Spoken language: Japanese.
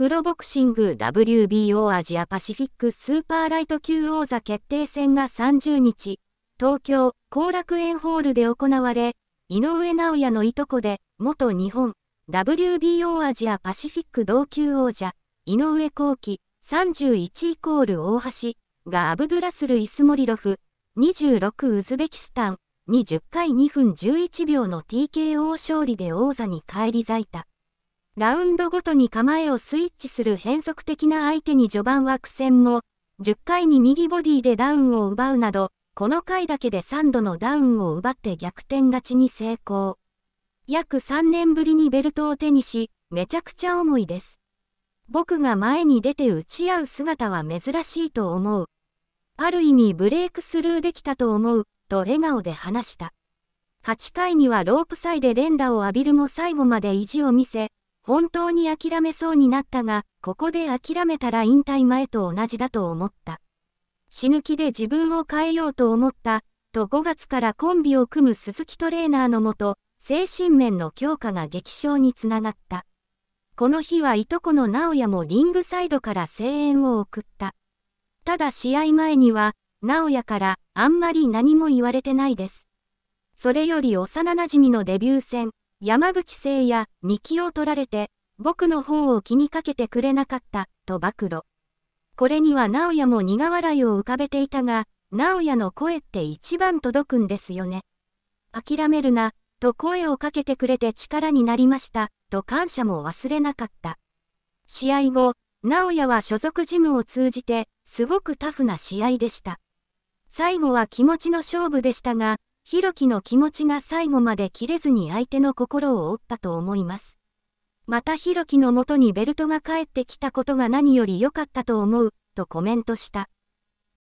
プロボクシング WBO アジアパシフィックスーパーライト級王座決定戦が30日、東京、後楽園ホールで行われ、井上尚弥のいとこで、元日本、WBO アジアパシフィック同級王者、井上幸喜、31イコール大橋、がアブドゥラスル・イスモリロフ、26ウズベキスタン、に10回2分11秒の TKO 勝利で王座に返り咲いた。ラウンドごとに構えをスイッチする変則的な相手に序盤は苦戦も、10回に右ボディでダウンを奪うなど、この回だけで3度のダウンを奪って逆転勝ちに成功。約3年ぶりにベルトを手にし、めちゃくちゃ重いです。僕が前に出て打ち合う姿は珍しいと思う。ある意味ブレイクスルーできたと思う、と笑顔で話した。8回にはロープサイで連打を浴びるも最後まで意地を見せ、本当に諦めそうになったが、ここで諦めたら引退前と同じだと思った。死ぬ気で自分を変えようと思った、と5月からコンビを組む鈴木トレーナーのもと、精神面の強化が激賞につながった。この日はいとこの直也もリングサイドから声援を送った。ただ試合前には、直也からあんまり何も言われてないです。それより幼馴染のデビュー戦、山口聖也、日記を取られて、僕の方を気にかけてくれなかった、と暴露。これには直也も苦笑いを浮かべていたが、直也の声って一番届くんですよね。諦めるな、と声をかけてくれて力になりました、と感謝も忘れなかった。試合後、直也は所属事務を通じて、すごくタフな試合でした。最後は気持ちの勝負でしたが、ひろきの気持ちが最後まで切れずに相手の心を折ったと思います。またひろきのもとにベルトが帰ってきたことが何より良かったと思う、とコメントした。